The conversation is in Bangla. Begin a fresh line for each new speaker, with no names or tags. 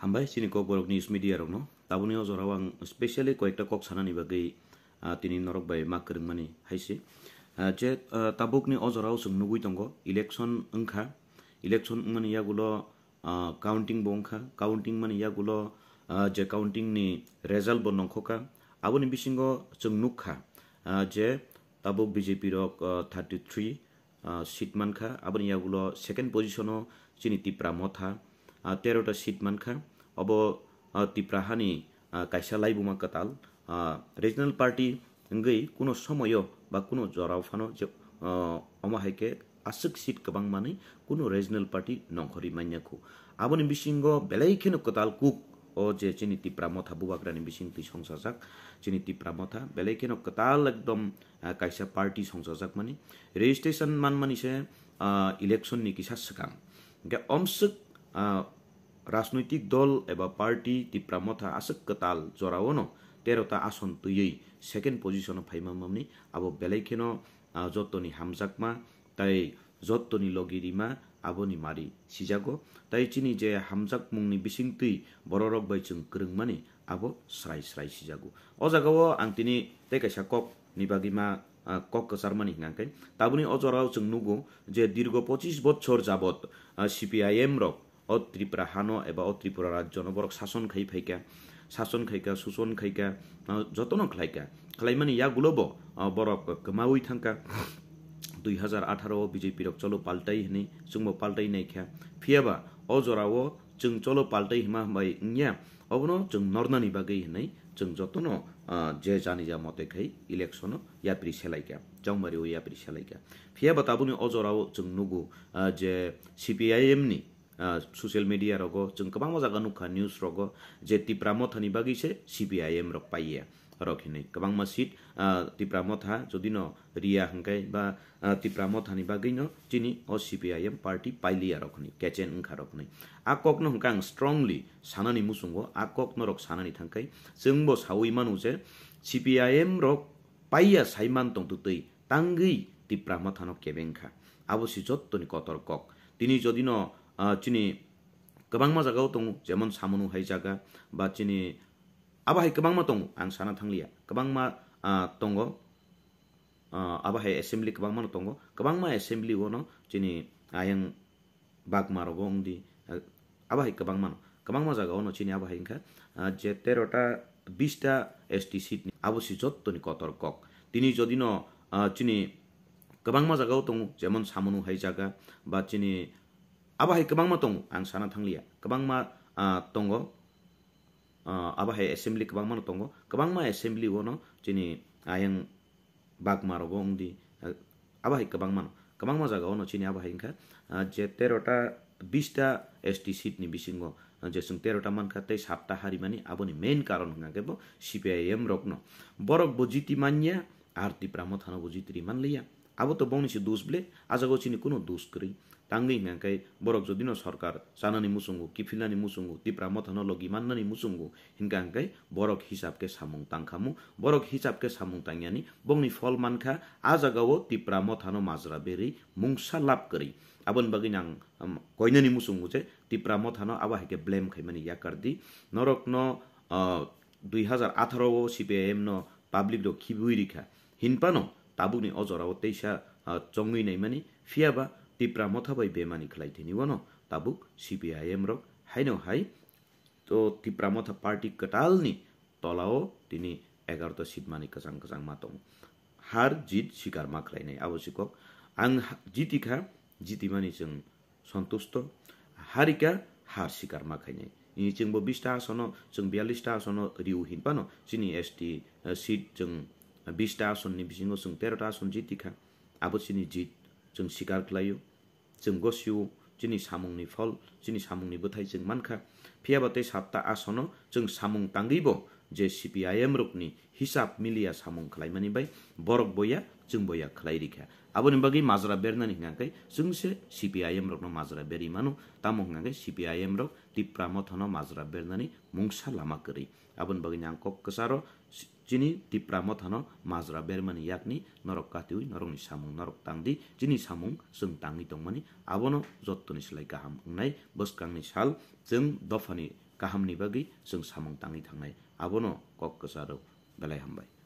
हमबाय सिनि कबरकनि न्यूज मिडिया रनो दाबुनि अजराव आं स्पेशियलि कयटा कक सानानि बागै तिनि नरक बाय मा करिम मानि हायसे जे ताबुकनि अजराव सुं नुगुय दङ इलेक्शन ओंखा इलेक्शन मानि यागुलो काउन्टिं बोंखा काउन्टिं मानि यागुलो जे काउन्टिं नि रिजल्ट बनखका आबुनि बिसिङो सुं नुखा जे ताबुक बिजेपि रक 33 सिट मानखा आबुनि यागुलो सेकेन्ड पजिसनो चिनिति प्रामथा तेह्रवटा सिट मान्खा अब तिप्राहानि काइसालाइबुमा कताल রিজনাল পার্টি গই কোনো সময়ও বা কোনো জরাফানো যে অমাহাইকে আসুক সিট গবাং মানে কোনো রিজনাল পার্টি নংখরি মাইনাকু আবনি বিসিঙ্গ বেলাইখেন কতাল কুক ও যে চিনি তিপ্রা মথা বুবাগ্রানি বিসিং তুই সংসাজাক চিনি তিপ্রা মথা বেলাইখেন কতাল একদম কাইসা পার্টি সংসাজাক মানে রেজিস্ট্রেশন মান মানিছে ইলেকশন নিকি সাসকাং অমসুক राजनैतिक दल एबा पार्टी तिप्रामथा आसक कताल जरावनो तेर'ता आसन तुयै सेकेन्ड पजिसन फाइमामामनि अब बेलाइखेन जत्तनि हामजाकमा তাই যত্তনি লগিরিমা আবনি মারি সিজাগো তাই চিনি যে হামজাক মুংনি বিসিংতুই বড়রক বাইচুং কৃংমানি আবো স্রাই স্রাই সিজাগো অ জাগাও আং তিনি তাই কাইসা কক নিবাগিমা কক কসারমানি হিনাঙ্কাই তাবুনি অজরাও চুং নুগো যে দীর্ঘ পঁচিশ বছর যাবত সিপিআইএম রক অ ত্রিপুরা হানো এবা অ ত্রিপুরা রাজ্য নবরক শাসন খাই ফাইকা শাসন খাইকা শোষণ খাইকা যতন খ্লাইকা খ্লাইমানি ইয়াগুলোব বরক কমাউই থাকা দুই হাজার আঠারো বিজেপি রক চলো পাল্টাই হিনি চুংব পাল্টাই নাইখা ফিয়াবা অ জরাও চুং চলো পাল্টাই হিমা হমাই ইয়া অবনো চুং নরনানি বাগৈ হিনাই চুং যতন যে জানি যা মতে খাই ইলেকশন ইয়াপ্রি সেলাইকা জংমারি ও ইয়াপ্রি সেলাইকা ফিয়াবা তাবুনি অ জরাও চুং নুগু যে ससियेल मिडिया रगो जों गोबां मोजां नुखा निउस रगो जे तिप्रा मथानि बागैसो सि पि आइ एम रग पाइयो रखिनै गोबां मा सिट तिप्रा मथा जुदि न रिया हंखाय बा तिप्रा मथानि बागैनो चिनि अ सि पि आइ एम पार्टी पाइलिया रखनि केचेन ओंखा रखनै आकक न हंखा आं स्ट्रंलि सानानि मुसुंगो आकक न रक सानानि थांखाय जोंबो सावै मानु जे सि पि आइ एम रक पाइया साइमान तंतुतै तांगै तिप्रा मथानो केबेंखा আবশ্যি যত্তনি কতর কক তিনি যদি ন chini kabangma jagao tongo jemon samonu haijaga ba chini aba hai kabangma tongo ang sana thanglia kabangma tongo aba hai assembly kabangma no tongo kabangma assembly go no chini ayang bagma rogo ongdi aba hai kabangma no kabangma jagao no chini aba hai kha je 13 ta 20 ta ST seat ni abo si jotto ni kotor kok tini jodi no chini kabangma jagao tongo jemon samonu haijaga ba chini aba hai kabang ma tongo ang sana thanglia kabang ma tongo aba hai assembly kabang ma no tongo kabang ma assembly go no chini ayang bag ma robo ongdi aba hai kabang ma no kabang ma jaga no chini aba hai ingkha je 13 ta 20 ta ST seat ni bisingo जेसुं तेरहटा मानखा तई सातटा हारि माने आबोनि मेन कारण हंगाके बो सीपीआईएम रग्न बरक बो जीति मानिया आरती प्रामथानो बो जीति मान लिया अब त बौनिसी दुसले आजको चिनी कुन दुस करी टाङ्गै म्याङ्काइ बरक जो दिन सरकार साननी मुसुङ्गु कि फिल्लानी मुसुङ्गु तिप्रा मथ नलगी मान्ननी मुसुङ्गु हिन्का हाङ्काइ बरक हिसाबके सामुङ ताङ्खामु बरक हिसाबके सामुङ ताङ्यानी बङ्नी फल मानखा आज गावो तिप्रा मथानो माजरा बेरी मुङसा लाभ करी আবন বাগিন আং কইনানি মুসুং উচে তিপ্রা মথানো আবা হেকে ব্লেম খাই মানে ইয়াকার দি নরক ন দুই হাজার আঠারো সিপে এম ন পাবলিক র খিবুই রিখা হিনপানো तापुनी अजरा तैसा चंगुई नई मानी फिया बा टिप्रा मथ भाई बेमानी खिलाई थे वन तबुक सीपीआईएम रही नौ हाई तो टिप्रा मथ पार्टी कटाल नि तलाओ तिनी एगार तो सीट मानी कचांग कचांग मत हार जीत शिकार मई नई आवश्यक आंग जीती खा जीती मानी सन्तुष्ट हारिका हार शिकार मई नई चिंग बीसटा आसन चिंग बयालीसटा आसन रिउ हिंपा नीनी एस टी सीट चिंग बिसथा आसननि बिजोङाव जों तेर'था आसन जि दिखा आबोथिनि जित जों खालायो जों गसिउ जिनि सामुंनि फल जिनि सामुंनि बोथाय जों मानखा फियाबाथाय सातता आसनाव जों सामुं तांगैबो जे सिपिआइएम रुपनि हिसाब मिलिया सामुं खालामनानै बाय बरक बया chung boya khlai rikha aboni bagi majra berna ni ngangkai chungse CPIM rok no majra beri manu tamo ngangkai CPIM rok tipram thono majra berna ni mungsa lama kari aboni bagi nyangkok kesaro chini tipram thono majra bermani yakni norok katiwi norong ni samung norok tangdi chini samung sung tangi tongmani abono jottoni silai kaham ngnai boskang ni sal chung dofani kaham ni bagi sung samung tangi thangnai abono kok kesaro belai hambai